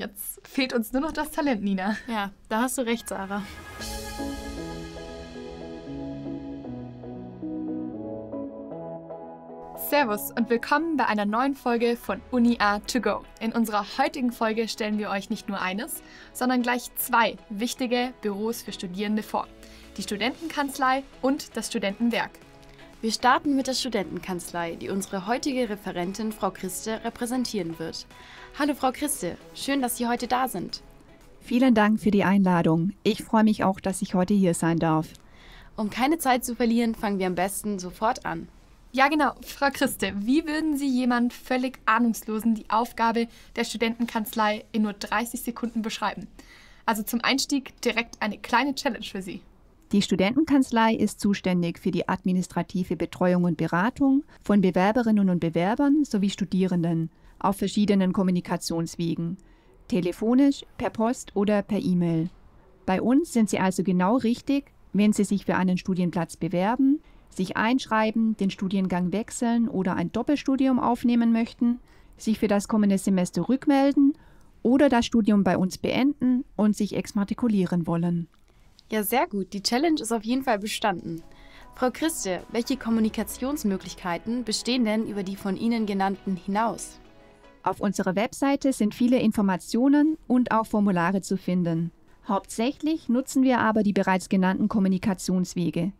Jetzt fehlt uns nur noch das Talent, Nina. Ja, da hast du recht, Sarah. Servus und willkommen bei einer neuen Folge von UniA 2 go. In unserer heutigen Folge stellen wir euch nicht nur eines, sondern gleich zwei wichtige Büros für Studierende vor: die Studentenkanzlei und das Studentenwerk. Wir starten mit der Studentenkanzlei, die unsere heutige Referentin Frau Christe repräsentieren wird. Hallo Frau Christe, schön, dass Sie heute da sind. Vielen Dank für die Einladung. Ich freue mich auch, dass ich heute hier sein darf. Um keine Zeit zu verlieren, fangen wir am besten sofort an. Ja, genau. Frau Christe, wie würden Sie jemand völlig Ahnungslosen die Aufgabe der Studentenkanzlei in nur 30 Sekunden beschreiben? Also zum Einstieg direkt eine kleine Challenge für Sie. Die Studentenkanzlei ist zuständig für die administrative Betreuung und Beratung von Bewerberinnen und Bewerbern sowie Studierenden auf verschiedenen Kommunikationswegen, telefonisch, per Post oder per E-Mail. Bei uns sind Sie also genau richtig, wenn Sie sich für einen Studienplatz bewerben, sich einschreiben, den Studiengang wechseln oder ein Doppelstudium aufnehmen möchten, sich für das kommende Semester rückmelden oder das Studium bei uns beenden und sich exmatrikulieren wollen. Ja, sehr gut. Die Challenge ist auf jeden Fall bestanden. Frau Christe, welche Kommunikationsmöglichkeiten bestehen denn über die von Ihnen genannten hinaus? Auf unserer Webseite sind viele Informationen und auch Formulare zu finden. Hauptsächlich nutzen wir aber die bereits genannten Kommunikationswege,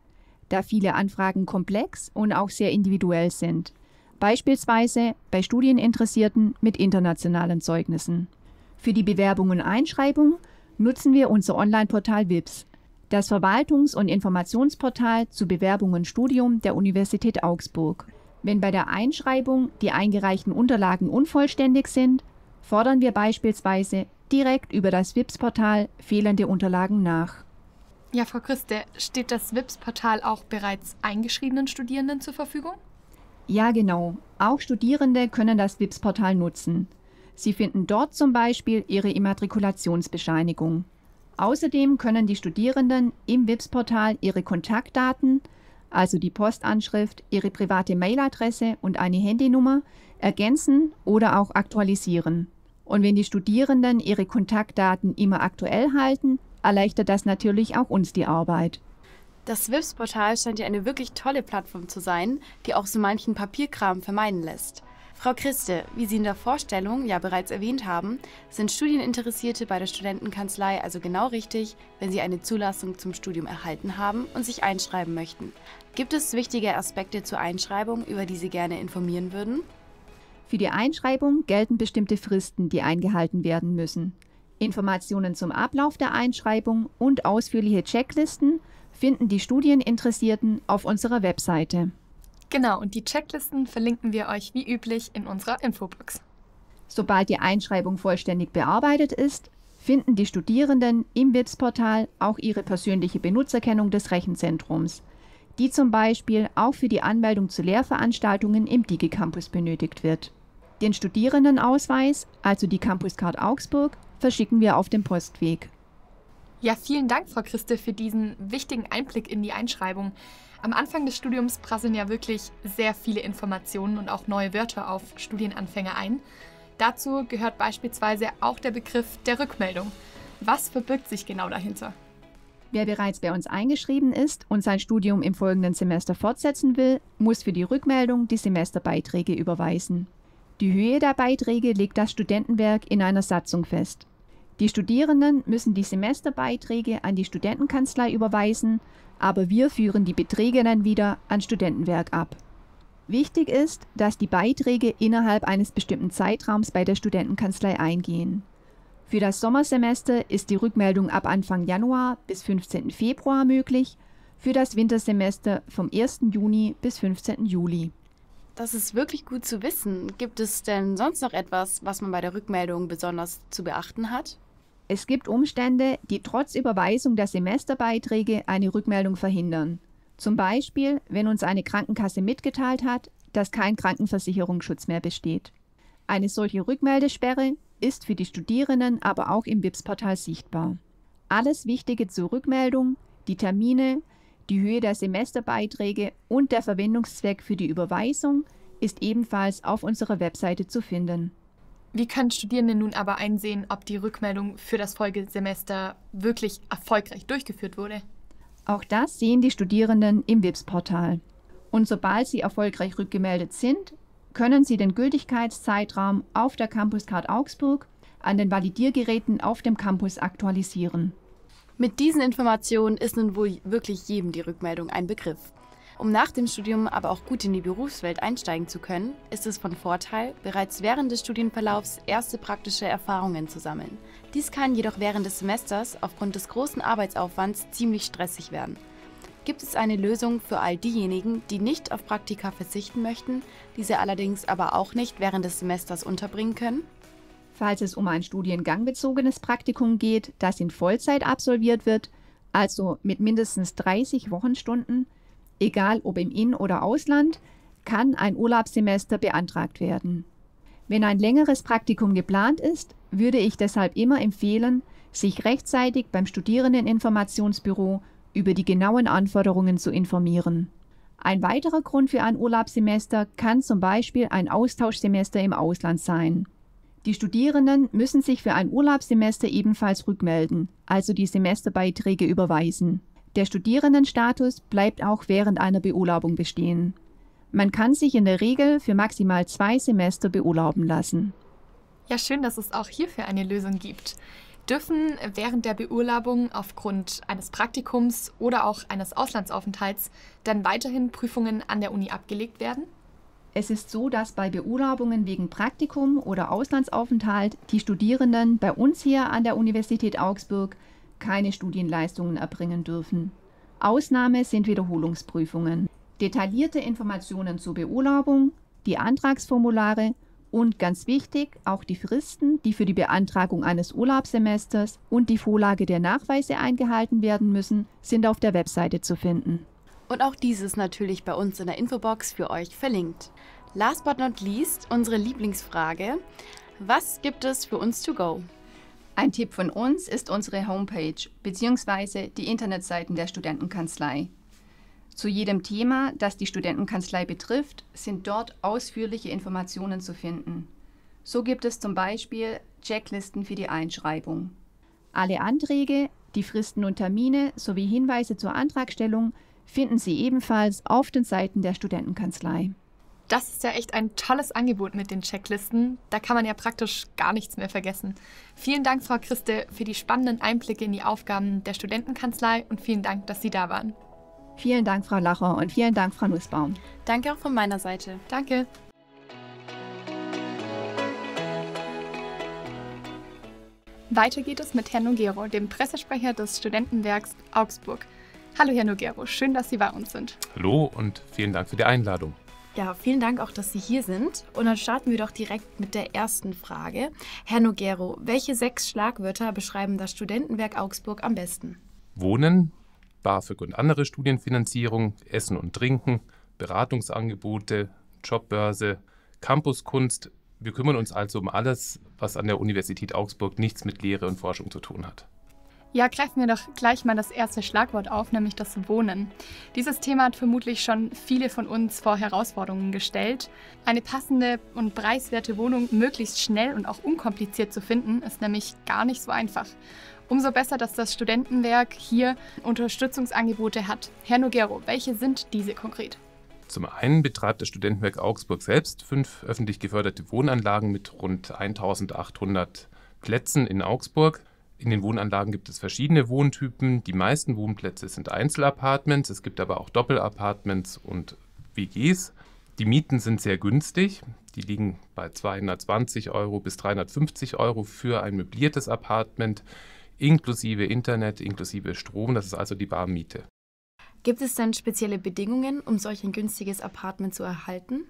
da viele Anfragen komplex und auch sehr individuell sind, beispielsweise bei Studieninteressierten mit internationalen Zeugnissen. Für die Bewerbung und Einschreibung nutzen wir unser Online-Portal WIPS, das Verwaltungs- und Informationsportal zu Bewerbungen Studium der Universität Augsburg. Wenn bei der Einschreibung die eingereichten Unterlagen unvollständig sind, fordern wir beispielsweise direkt über das WIPS-Portal fehlende Unterlagen nach. Ja, Frau Christe, steht das WIPS-Portal auch bereits eingeschriebenen Studierenden zur Verfügung? Ja, genau. Auch Studierende können das WIPS-Portal nutzen. Sie finden dort zum Beispiel ihre Immatrikulationsbescheinigung. Außerdem können die Studierenden im WIPS-Portal ihre Kontaktdaten, also die Postanschrift, ihre private Mailadresse und eine Handynummer, ergänzen oder auch aktualisieren. Und wenn die Studierenden ihre Kontaktdaten immer aktuell halten, erleichtert das natürlich auch uns die Arbeit. Das WIPS-Portal scheint ja eine wirklich tolle Plattform zu sein, die auch so manchen Papierkram vermeiden lässt. Frau Christe, wie Sie in der Vorstellung ja bereits erwähnt haben, sind Studieninteressierte bei der Studentenkanzlei also genau richtig, wenn sie eine Zulassung zum Studium erhalten haben und sich einschreiben möchten. Gibt es wichtige Aspekte zur Einschreibung, über die Sie gerne informieren würden? Für die Einschreibung gelten bestimmte Fristen, die eingehalten werden müssen. Informationen zum Ablauf der Einschreibung und ausführliche Checklisten finden die Studieninteressierten auf unserer Webseite. Genau, und die Checklisten verlinken wir euch wie üblich in unserer Infobox. Sobald die Einschreibung vollständig bearbeitet ist, finden die Studierenden im WIPS-Portal auch ihre persönliche Benutzerkennung des Rechenzentrums, die zum Beispiel auch für die Anmeldung zu Lehrveranstaltungen im DigiCampus benötigt wird. Den Studierendenausweis, also die Campus Card Augsburg, verschicken wir auf dem Postweg. Ja, vielen Dank, Frau Christe, für diesen wichtigen Einblick in die Einschreibung. Am Anfang des Studiums prasseln ja wirklich sehr viele Informationen und auch neue Wörter auf Studienanfänger ein. Dazu gehört beispielsweise auch der Begriff der Rückmeldung. Was verbirgt sich genau dahinter? Wer bereits bei uns eingeschrieben ist und sein Studium im folgenden Semester fortsetzen will, muss für die Rückmeldung die Semesterbeiträge überweisen. Die Höhe der Beiträge legt das Studentenwerk in einer Satzung fest. Die Studierenden müssen die Semesterbeiträge an die Studentenkanzlei überweisen, aber wir führen die Beträge dann wieder an Studentenwerk ab. Wichtig ist, dass die Beiträge innerhalb eines bestimmten Zeitraums bei der Studentenkanzlei eingehen. Für das Sommersemester ist die Rückmeldung ab Anfang Januar bis 15. Februar möglich, für das Wintersemester vom 1. Juni bis 15. Juli. Das ist wirklich gut zu wissen. Gibt es denn sonst noch etwas, was man bei der Rückmeldung besonders zu beachten hat? Es gibt Umstände, die trotz Überweisung der Semesterbeiträge eine Rückmeldung verhindern. Zum Beispiel, wenn uns eine Krankenkasse mitgeteilt hat, dass kein Krankenversicherungsschutz mehr besteht. Eine solche Rückmeldesperre ist für die Studierenden aber auch im bips portal sichtbar. Alles Wichtige zur Rückmeldung, die Termine, die Höhe der Semesterbeiträge und der Verwendungszweck für die Überweisung ist ebenfalls auf unserer Webseite zu finden. Wie können Studierende nun aber einsehen, ob die Rückmeldung für das Folgesemester wirklich erfolgreich durchgeführt wurde? Auch das sehen die Studierenden im WIPS-Portal. Und sobald sie erfolgreich rückgemeldet sind, können sie den Gültigkeitszeitraum auf der Campuscard Augsburg an den Validiergeräten auf dem Campus aktualisieren. Mit diesen Informationen ist nun wohl wirklich jedem die Rückmeldung ein Begriff. Um nach dem Studium aber auch gut in die Berufswelt einsteigen zu können, ist es von Vorteil, bereits während des Studienverlaufs erste praktische Erfahrungen zu sammeln. Dies kann jedoch während des Semesters aufgrund des großen Arbeitsaufwands ziemlich stressig werden. Gibt es eine Lösung für all diejenigen, die nicht auf Praktika verzichten möchten, diese allerdings aber auch nicht während des Semesters unterbringen können? Falls es um ein studiengangbezogenes Praktikum geht, das in Vollzeit absolviert wird, also mit mindestens 30 Wochenstunden, egal ob im In- oder Ausland, kann ein Urlaubssemester beantragt werden. Wenn ein längeres Praktikum geplant ist, würde ich deshalb immer empfehlen, sich rechtzeitig beim Studierendeninformationsbüro über die genauen Anforderungen zu informieren. Ein weiterer Grund für ein Urlaubssemester kann zum Beispiel ein Austauschsemester im Ausland sein. Die Studierenden müssen sich für ein Urlaubssemester ebenfalls rückmelden, also die Semesterbeiträge überweisen. Der Studierendenstatus bleibt auch während einer Beurlaubung bestehen. Man kann sich in der Regel für maximal zwei Semester beurlauben lassen. Ja, schön, dass es auch hierfür eine Lösung gibt. Dürfen während der Beurlaubung aufgrund eines Praktikums oder auch eines Auslandsaufenthalts dann weiterhin Prüfungen an der Uni abgelegt werden? Es ist so, dass bei Beurlaubungen wegen Praktikum oder Auslandsaufenthalt die Studierenden bei uns hier an der Universität Augsburg keine Studienleistungen erbringen dürfen. Ausnahme sind Wiederholungsprüfungen. Detaillierte Informationen zur Beurlaubung, die Antragsformulare und ganz wichtig auch die Fristen, die für die Beantragung eines Urlaubssemesters und die Vorlage der Nachweise eingehalten werden müssen, sind auf der Webseite zu finden. Und auch dieses natürlich bei uns in der Infobox für euch verlinkt. Last but not least unsere Lieblingsfrage. Was gibt es für uns to go? Ein Tipp von uns ist unsere Homepage bzw. die Internetseiten der Studentenkanzlei. Zu jedem Thema, das die Studentenkanzlei betrifft, sind dort ausführliche Informationen zu finden. So gibt es zum Beispiel Checklisten für die Einschreibung. Alle Anträge, die Fristen und Termine sowie Hinweise zur Antragstellung finden Sie ebenfalls auf den Seiten der Studentenkanzlei. Das ist ja echt ein tolles Angebot mit den Checklisten. Da kann man ja praktisch gar nichts mehr vergessen. Vielen Dank, Frau Christe, für die spannenden Einblicke in die Aufgaben der Studentenkanzlei und vielen Dank, dass Sie da waren. Vielen Dank, Frau Lacher und vielen Dank, Frau Nussbaum. Danke auch von meiner Seite. Danke. Weiter geht es mit Herrn Nogero, dem Pressesprecher des Studentenwerks Augsburg. Hallo, Herr Nogero, schön, dass Sie bei uns sind. Hallo und vielen Dank für die Einladung. Ja, vielen Dank auch, dass Sie hier sind. Und dann starten wir doch direkt mit der ersten Frage. Herr Nogero, welche sechs Schlagwörter beschreiben das Studentenwerk Augsburg am besten? Wohnen, BAföG und andere Studienfinanzierung, Essen und Trinken, Beratungsangebote, Jobbörse, Campuskunst. Wir kümmern uns also um alles, was an der Universität Augsburg nichts mit Lehre und Forschung zu tun hat. Ja, greifen wir doch gleich mal das erste Schlagwort auf, nämlich das Wohnen. Dieses Thema hat vermutlich schon viele von uns vor Herausforderungen gestellt. Eine passende und preiswerte Wohnung möglichst schnell und auch unkompliziert zu finden, ist nämlich gar nicht so einfach. Umso besser, dass das Studentenwerk hier Unterstützungsangebote hat. Herr Nogero, welche sind diese konkret? Zum einen betreibt das Studentenwerk Augsburg selbst fünf öffentlich geförderte Wohnanlagen mit rund 1800 Plätzen in Augsburg in den Wohnanlagen gibt es verschiedene Wohntypen. Die meisten Wohnplätze sind Einzelapartments. Es gibt aber auch Doppelapartments und WGs. Die Mieten sind sehr günstig. Die liegen bei 220 Euro bis 350 Euro für ein möbliertes Apartment inklusive Internet, inklusive Strom. Das ist also die Barmiete. Gibt es denn spezielle Bedingungen, um solch ein günstiges Apartment zu erhalten?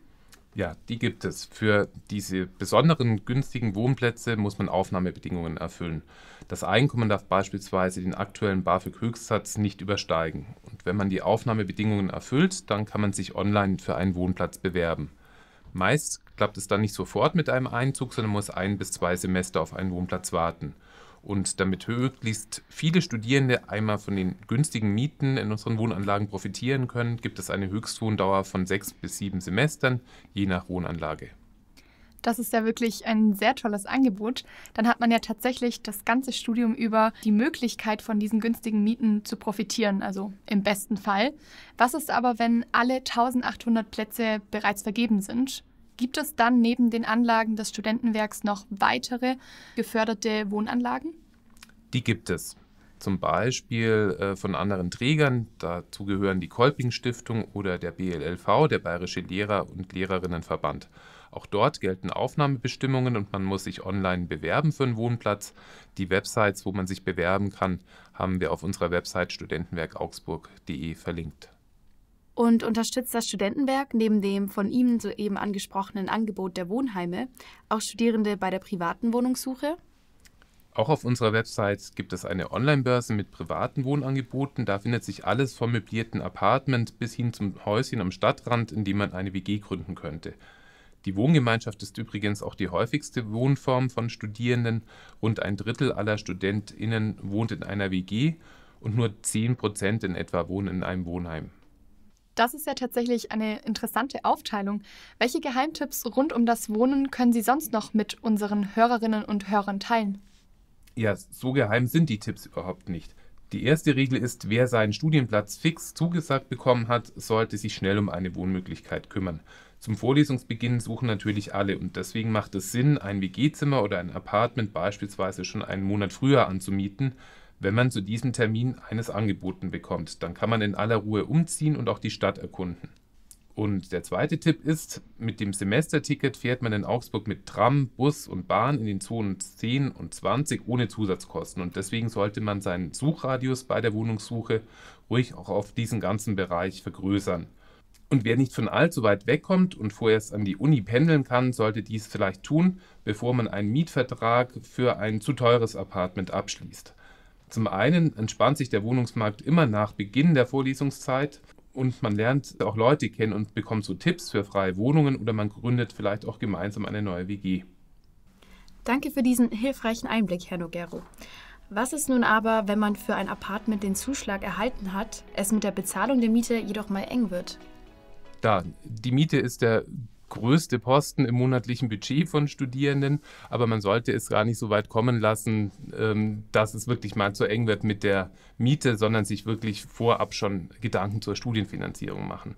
Ja, die gibt es. Für diese besonderen günstigen Wohnplätze muss man Aufnahmebedingungen erfüllen. Das Einkommen darf beispielsweise den aktuellen BAföG-Höchstsatz nicht übersteigen. Und wenn man die Aufnahmebedingungen erfüllt, dann kann man sich online für einen Wohnplatz bewerben. Meist klappt es dann nicht sofort mit einem Einzug, sondern muss ein bis zwei Semester auf einen Wohnplatz warten. Und damit möglichst viele Studierende einmal von den günstigen Mieten in unseren Wohnanlagen profitieren können, gibt es eine Höchstwohndauer von sechs bis sieben Semestern, je nach Wohnanlage. Das ist ja wirklich ein sehr tolles Angebot. Dann hat man ja tatsächlich das ganze Studium über die Möglichkeit, von diesen günstigen Mieten zu profitieren, also im besten Fall. Was ist aber, wenn alle 1800 Plätze bereits vergeben sind? Gibt es dann neben den Anlagen des Studentenwerks noch weitere geförderte Wohnanlagen? Die gibt es. Zum Beispiel äh, von anderen Trägern, dazu gehören die Kolping Stiftung oder der BLLV, der Bayerische Lehrer- und Lehrerinnenverband. Auch dort gelten Aufnahmebestimmungen und man muss sich online bewerben für einen Wohnplatz. Die Websites, wo man sich bewerben kann, haben wir auf unserer Website studentenwerkaugsburg.de verlinkt und unterstützt das Studentenwerk neben dem von Ihnen soeben angesprochenen Angebot der Wohnheime auch Studierende bei der privaten Wohnungssuche? Auch auf unserer Website gibt es eine Online-Börse mit privaten Wohnangeboten. Da findet sich alles vom möblierten Apartment bis hin zum Häuschen am Stadtrand, in dem man eine WG gründen könnte. Die Wohngemeinschaft ist übrigens auch die häufigste Wohnform von Studierenden. Rund ein Drittel aller StudentInnen wohnt in einer WG und nur 10 Prozent in etwa wohnen in einem Wohnheim. Das ist ja tatsächlich eine interessante Aufteilung. Welche Geheimtipps rund um das Wohnen können Sie sonst noch mit unseren Hörerinnen und Hörern teilen? Ja, so geheim sind die Tipps überhaupt nicht. Die erste Regel ist, wer seinen Studienplatz fix zugesagt bekommen hat, sollte sich schnell um eine Wohnmöglichkeit kümmern. Zum Vorlesungsbeginn suchen natürlich alle und deswegen macht es Sinn, ein WG-Zimmer oder ein Apartment beispielsweise schon einen Monat früher anzumieten, wenn man zu diesem Termin eines angeboten bekommt. Dann kann man in aller Ruhe umziehen und auch die Stadt erkunden. Und der zweite Tipp ist, mit dem Semesterticket fährt man in Augsburg mit Tram, Bus und Bahn in den Zonen 10 und 20 ohne Zusatzkosten. Und deswegen sollte man seinen Suchradius bei der Wohnungssuche ruhig auch auf diesen ganzen Bereich vergrößern. Und wer nicht von allzu weit wegkommt und vorerst an die Uni pendeln kann, sollte dies vielleicht tun, bevor man einen Mietvertrag für ein zu teures Apartment abschließt. Zum einen entspannt sich der Wohnungsmarkt immer nach Beginn der Vorlesungszeit und man lernt auch Leute kennen und bekommt so Tipps für freie Wohnungen oder man gründet vielleicht auch gemeinsam eine neue WG. Danke für diesen hilfreichen Einblick, Herr Nogero. Was ist nun aber, wenn man für ein Apartment den Zuschlag erhalten hat, es mit der Bezahlung der Miete jedoch mal eng wird? Da, die Miete ist der größte Posten im monatlichen Budget von Studierenden. Aber man sollte es gar nicht so weit kommen lassen, ähm, dass es wirklich mal zu eng wird mit der Miete, sondern sich wirklich vorab schon Gedanken zur Studienfinanzierung machen.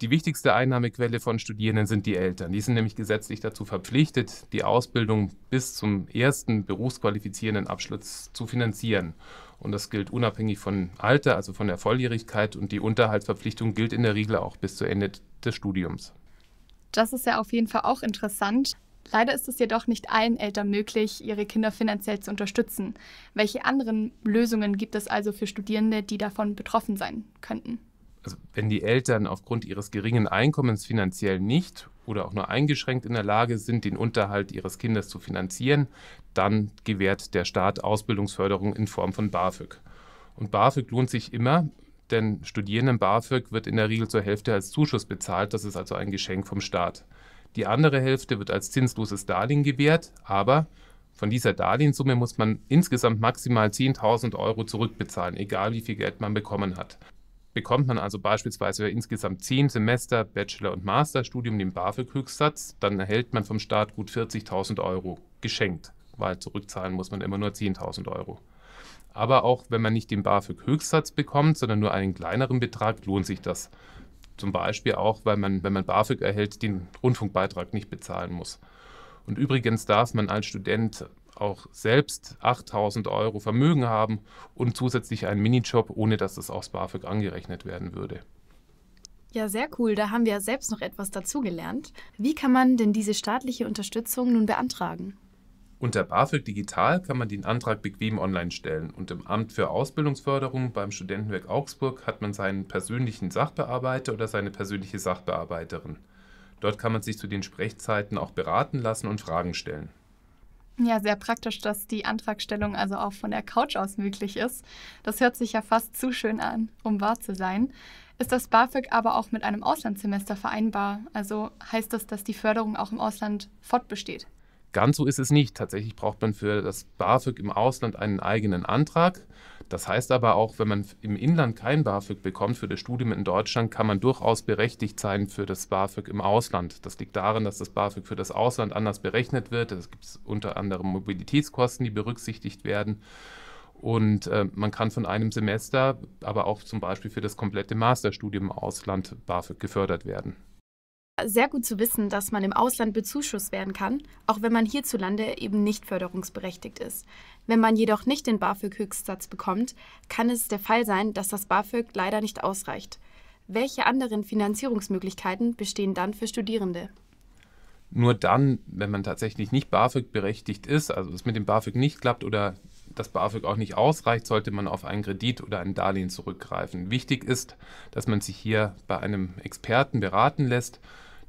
Die wichtigste Einnahmequelle von Studierenden sind die Eltern. Die sind nämlich gesetzlich dazu verpflichtet, die Ausbildung bis zum ersten berufsqualifizierenden Abschluss zu finanzieren. Und das gilt unabhängig von Alter, also von der Volljährigkeit. Und die Unterhaltsverpflichtung gilt in der Regel auch bis zu Ende des Studiums. Das ist ja auf jeden Fall auch interessant. Leider ist es jedoch nicht allen Eltern möglich, ihre Kinder finanziell zu unterstützen. Welche anderen Lösungen gibt es also für Studierende, die davon betroffen sein könnten? Also wenn die Eltern aufgrund ihres geringen Einkommens finanziell nicht oder auch nur eingeschränkt in der Lage sind, den Unterhalt ihres Kindes zu finanzieren, dann gewährt der Staat Ausbildungsförderung in Form von BAföG. Und BAföG lohnt sich immer, denn Studierenden BAföG wird in der Regel zur Hälfte als Zuschuss bezahlt, das ist also ein Geschenk vom Staat. Die andere Hälfte wird als zinsloses Darlehen gewährt, aber von dieser Darlehenssumme muss man insgesamt maximal 10.000 Euro zurückbezahlen, egal wie viel Geld man bekommen hat. Bekommt man also beispielsweise insgesamt 10 Semester Bachelor- und Masterstudium den BAföG-Höchstsatz, dann erhält man vom Staat gut 40.000 Euro geschenkt weil zurückzahlen muss man immer nur 10.000 Euro. Aber auch wenn man nicht den BAföG-Höchstsatz bekommt, sondern nur einen kleineren Betrag, lohnt sich das. Zum Beispiel auch, weil man, wenn man BAföG erhält, den Rundfunkbeitrag nicht bezahlen muss. Und übrigens darf man als Student auch selbst 8000 Euro Vermögen haben und zusätzlich einen Minijob, ohne dass das aus BAföG angerechnet werden würde. Ja, sehr cool. Da haben wir ja selbst noch etwas dazugelernt. Wie kann man denn diese staatliche Unterstützung nun beantragen? Unter BAföG Digital kann man den Antrag bequem online stellen und im Amt für Ausbildungsförderung beim Studentenwerk Augsburg hat man seinen persönlichen Sachbearbeiter oder seine persönliche Sachbearbeiterin. Dort kann man sich zu den Sprechzeiten auch beraten lassen und Fragen stellen. Ja, sehr praktisch, dass die Antragstellung also auch von der Couch aus möglich ist. Das hört sich ja fast zu schön an, um wahr zu sein. Ist das BAföG aber auch mit einem Auslandssemester vereinbar? Also heißt das, dass die Förderung auch im Ausland fortbesteht? Ganz so ist es nicht. Tatsächlich braucht man für das BAföG im Ausland einen eigenen Antrag. Das heißt aber auch, wenn man im Inland kein BAföG bekommt für das Studium in Deutschland, kann man durchaus berechtigt sein für das BAföG im Ausland. Das liegt daran, dass das BAföG für das Ausland anders berechnet wird. Es gibt unter anderem Mobilitätskosten, die berücksichtigt werden. Und äh, man kann von einem Semester, aber auch zum Beispiel für das komplette Masterstudium im Ausland BAföG gefördert werden. Sehr gut zu wissen, dass man im Ausland bezuschusst werden kann, auch wenn man hierzulande eben nicht förderungsberechtigt ist. Wenn man jedoch nicht den BAföG-Höchstsatz bekommt, kann es der Fall sein, dass das BAföG leider nicht ausreicht. Welche anderen Finanzierungsmöglichkeiten bestehen dann für Studierende? Nur dann, wenn man tatsächlich nicht BAföG-berechtigt ist, also es mit dem BAföG nicht klappt oder das BAföG auch nicht ausreicht, sollte man auf einen Kredit oder ein Darlehen zurückgreifen. Wichtig ist, dass man sich hier bei einem Experten beraten lässt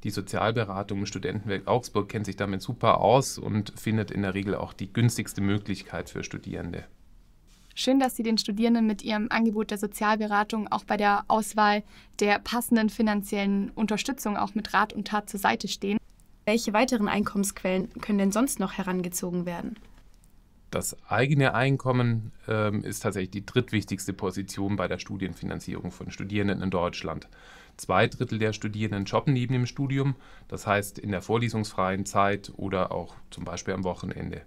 die Sozialberatung im Studentenwerk Augsburg kennt sich damit super aus und findet in der Regel auch die günstigste Möglichkeit für Studierende. Schön, dass Sie den Studierenden mit Ihrem Angebot der Sozialberatung auch bei der Auswahl der passenden finanziellen Unterstützung auch mit Rat und Tat zur Seite stehen. Welche weiteren Einkommensquellen können denn sonst noch herangezogen werden? das eigene Einkommen ähm, ist tatsächlich die drittwichtigste Position bei der Studienfinanzierung von Studierenden in Deutschland. Zwei Drittel der Studierenden jobben neben dem Studium, das heißt in der vorlesungsfreien Zeit oder auch zum Beispiel am Wochenende.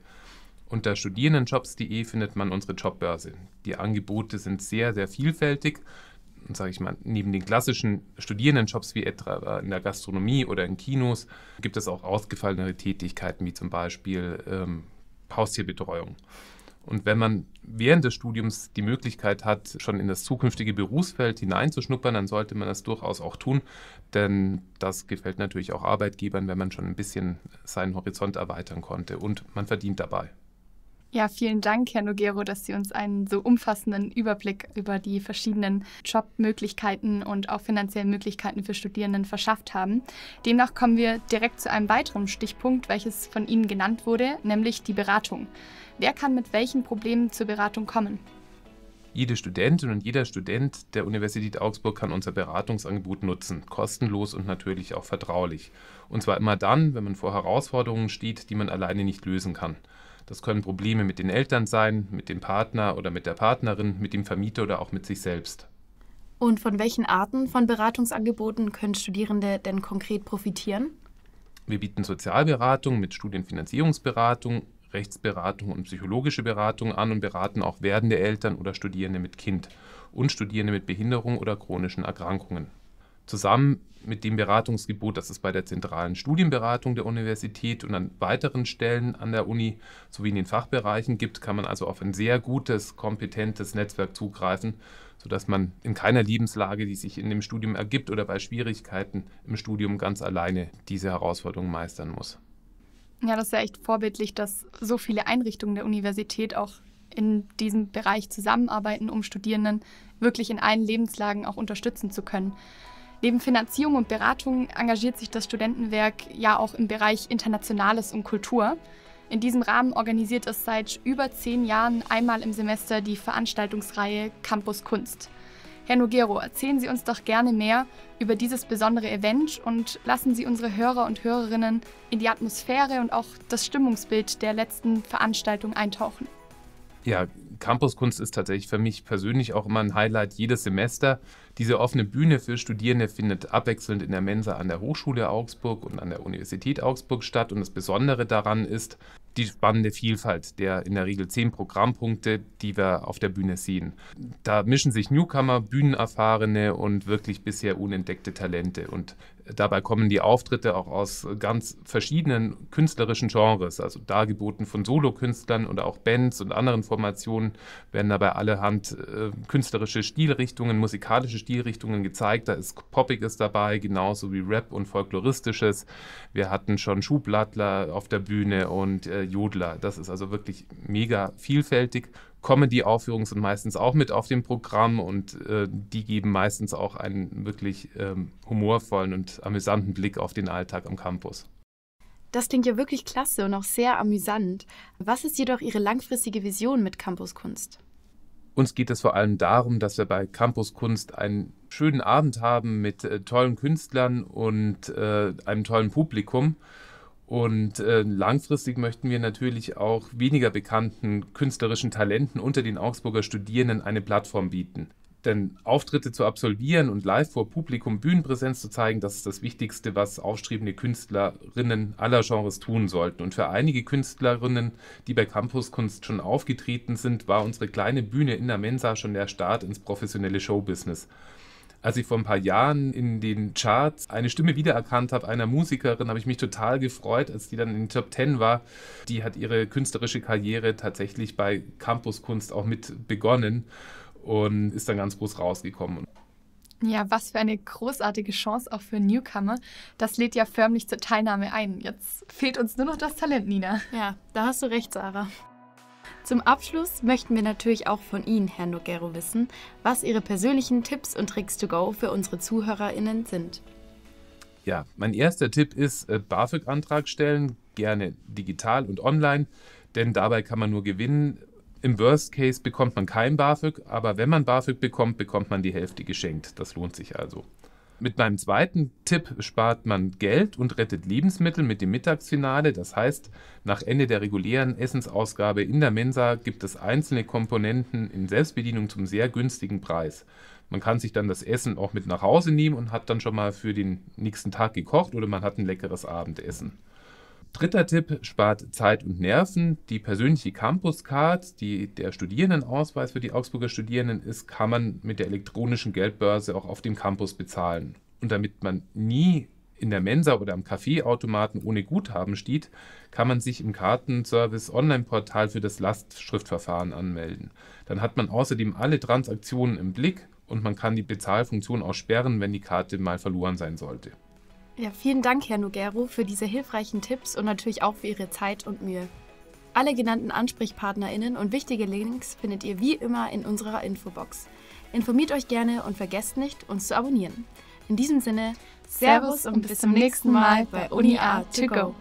Unter studierendenjobs.de findet man unsere Jobbörse. Die Angebote sind sehr, sehr vielfältig. Sage ich mal, neben den klassischen Studierendenjobs wie etwa in der Gastronomie oder in Kinos gibt es auch ausgefallene Tätigkeiten wie zum Beispiel ähm, Haustierbetreuung. Und wenn man während des Studiums die Möglichkeit hat, schon in das zukünftige Berufsfeld hineinzuschnuppern, dann sollte man das durchaus auch tun, denn das gefällt natürlich auch Arbeitgebern, wenn man schon ein bisschen seinen Horizont erweitern konnte und man verdient dabei. Ja, vielen Dank, Herr Nogero, dass Sie uns einen so umfassenden Überblick über die verschiedenen Jobmöglichkeiten und auch finanziellen Möglichkeiten für Studierenden verschafft haben. Demnach kommen wir direkt zu einem weiteren Stichpunkt, welches von Ihnen genannt wurde, nämlich die Beratung. Wer kann mit welchen Problemen zur Beratung kommen? Jede Studentin und jeder Student der Universität Augsburg kann unser Beratungsangebot nutzen, kostenlos und natürlich auch vertraulich. Und zwar immer dann, wenn man vor Herausforderungen steht, die man alleine nicht lösen kann. Das können Probleme mit den Eltern sein, mit dem Partner oder mit der Partnerin, mit dem Vermieter oder auch mit sich selbst. Und von welchen Arten von Beratungsangeboten können Studierende denn konkret profitieren? Wir bieten Sozialberatung mit Studienfinanzierungsberatung, Rechtsberatung und psychologische Beratung an und beraten auch werdende Eltern oder Studierende mit Kind und Studierende mit Behinderung oder chronischen Erkrankungen zusammen mit dem Beratungsgebot, das es bei der zentralen Studienberatung der Universität und an weiteren Stellen an der Uni sowie in den Fachbereichen gibt, kann man also auf ein sehr gutes, kompetentes Netzwerk zugreifen, sodass man in keiner Lebenslage, die sich in dem Studium ergibt oder bei Schwierigkeiten im Studium ganz alleine diese Herausforderung meistern muss. Ja, das ist ja echt vorbildlich, dass so viele Einrichtungen der Universität auch in diesem Bereich zusammenarbeiten, um Studierenden wirklich in allen Lebenslagen auch unterstützen zu können. Neben Finanzierung und Beratung engagiert sich das Studentenwerk ja auch im Bereich Internationales und Kultur. In diesem Rahmen organisiert es seit über zehn Jahren einmal im Semester die Veranstaltungsreihe Campus Kunst. Herr Nogero, erzählen Sie uns doch gerne mehr über dieses besondere Event und lassen Sie unsere Hörer und Hörerinnen in die Atmosphäre und auch das Stimmungsbild der letzten Veranstaltung eintauchen. Ja, Campuskunst ist tatsächlich für mich persönlich auch immer ein Highlight jedes Semester. Diese offene Bühne für Studierende findet abwechselnd in der Mensa an der Hochschule Augsburg und an der Universität Augsburg statt. Und das Besondere daran ist die spannende Vielfalt der in der Regel zehn Programmpunkte, die wir auf der Bühne sehen. Da mischen sich Newcomer, Bühnenerfahrene und wirklich bisher unentdeckte Talente. Und Dabei kommen die Auftritte auch aus ganz verschiedenen künstlerischen Genres, also dargeboten von Solokünstlern oder auch Bands und anderen Formationen werden dabei allerhand äh, künstlerische Stilrichtungen, musikalische Stilrichtungen gezeigt. Da ist Poppiges dabei, genauso wie Rap und Folkloristisches. Wir hatten schon Schublattler auf der Bühne und äh, Jodler. Das ist also wirklich mega vielfältig Comedy-Aufführungen sind meistens auch mit auf dem Programm und äh, die geben meistens auch einen wirklich ähm, humorvollen und amüsanten Blick auf den Alltag am Campus. Das klingt ja wirklich klasse und auch sehr amüsant. Was ist jedoch Ihre langfristige Vision mit Campuskunst? Uns geht es vor allem darum, dass wir bei Campuskunst einen schönen Abend haben mit äh, tollen Künstlern und äh, einem tollen Publikum. Und äh, langfristig möchten wir natürlich auch weniger bekannten künstlerischen Talenten unter den Augsburger Studierenden eine Plattform bieten. Denn Auftritte zu absolvieren und live vor Publikum Bühnenpräsenz zu zeigen, das ist das Wichtigste, was aufstrebende Künstlerinnen aller Genres tun sollten. Und für einige Künstlerinnen, die bei Campuskunst schon aufgetreten sind, war unsere kleine Bühne in der Mensa schon der Start ins professionelle Showbusiness. Als ich vor ein paar Jahren in den Charts eine Stimme wiedererkannt habe, einer Musikerin, habe ich mich total gefreut, als die dann in den Top 10 war. Die hat ihre künstlerische Karriere tatsächlich bei Campuskunst auch mit begonnen und ist dann ganz groß rausgekommen. Ja, was für eine großartige Chance auch für Newcomer. Das lädt ja förmlich zur Teilnahme ein. Jetzt fehlt uns nur noch das Talent, Nina. Ja, da hast du recht, Sarah. Zum Abschluss möchten wir natürlich auch von Ihnen, Herr Nogero, wissen, was Ihre persönlichen Tipps und Tricks to go für unsere ZuhörerInnen sind. Ja, mein erster Tipp ist, äh, BAföG-Antrag stellen, gerne digital und online, denn dabei kann man nur gewinnen. Im Worst Case bekommt man kein BAföG, aber wenn man BAföG bekommt, bekommt man die Hälfte geschenkt. Das lohnt sich also. Mit meinem zweiten Tipp spart man Geld und rettet Lebensmittel mit dem Mittagsfinale. Das heißt, nach Ende der regulären Essensausgabe in der Mensa gibt es einzelne Komponenten in Selbstbedienung zum sehr günstigen Preis. Man kann sich dann das Essen auch mit nach Hause nehmen und hat dann schon mal für den nächsten Tag gekocht oder man hat ein leckeres Abendessen. Dritter Tipp spart Zeit und Nerven. Die persönliche Campus Card, die der Studierendenausweis für die Augsburger Studierenden ist, kann man mit der elektronischen Geldbörse auch auf dem Campus bezahlen. Und damit man nie in der Mensa oder am Kaffeeautomaten ohne Guthaben steht, kann man sich im Kartenservice Online-Portal für das Lastschriftverfahren anmelden. Dann hat man außerdem alle Transaktionen im Blick und man kann die Bezahlfunktion auch sperren, wenn die Karte mal verloren sein sollte. Ja, vielen Dank, Herr Nogero, für diese hilfreichen Tipps und natürlich auch für Ihre Zeit und Mühe. Alle genannten AnsprechpartnerInnen und wichtige Links findet ihr wie immer in unserer Infobox. Informiert euch gerne und vergesst nicht, uns zu abonnieren. In diesem Sinne, Servus und bis zum nächsten Mal bei Uni 2 to go.